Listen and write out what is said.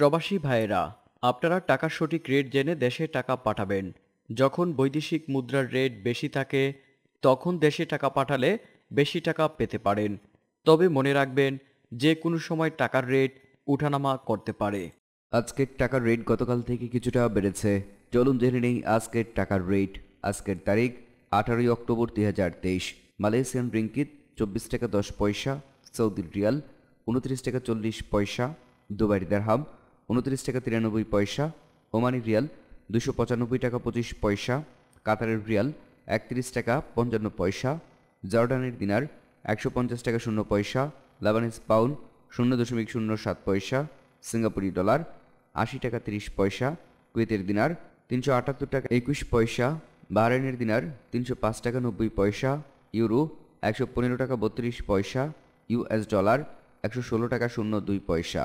প্রবাসী ভাইয়েরা আপনারা টাকার সঠিক রেট জেনে দেশে টাকা পাঠাবেন যখন বৈদেশিক মুদ্রার রেট বেশি থাকে তখন দেশে টাকা পাঠালে বেশি টাকা পেতে পারেন তবে মনে রাখবেন যে কোনো সময় টাকার রেট উঠানামা করতে পারে আজকের টাকার রেট গতকাল থেকে কিছুটা বেড়েছে চলুন জেনে নেই আজকের টাকার রেট আজকের তারিখ আঠারোই অক্টোবর দুই হাজার তেইশ মালয়েশিয়ান রিঙ্কিত চব্বিশ টাকা দশ পয়সা সৌদির রিয়াল উনত্রিশ টাকা চল্লিশ পয়সা দুবাই দেড়হাম উনত্রিশ টাকা তিরানব্বই পয়সা ওমানি রিয়াল দুশো পঁচানব্বই টাকা পঁচিশ পয়সা কাতারের রিয়াল একত্রিশ টাকা পঞ্চান্ন পয়সা জর্ডানের দিনার একশো পঞ্চাশ টাকা শূন্য পয়সা লাবানিস পাউন্ড শূন্য দশমিক শূন্য সাত পয়সা সিঙ্গাপুরি ডলার আশি টাকা তিরিশ পয়সা কুয়েতের দিনার তিনশো আটাত্তর টাকা একুশ পয়সা বাহরাইনের দিনার তিনশো পাঁচ টাকা নব্বই পয়সা ইউরো একশো পনেরো টাকা বত্রিশ পয়সা ইউএস ডলার একশো ষোলো টাকা শূন্য দুই পয়সা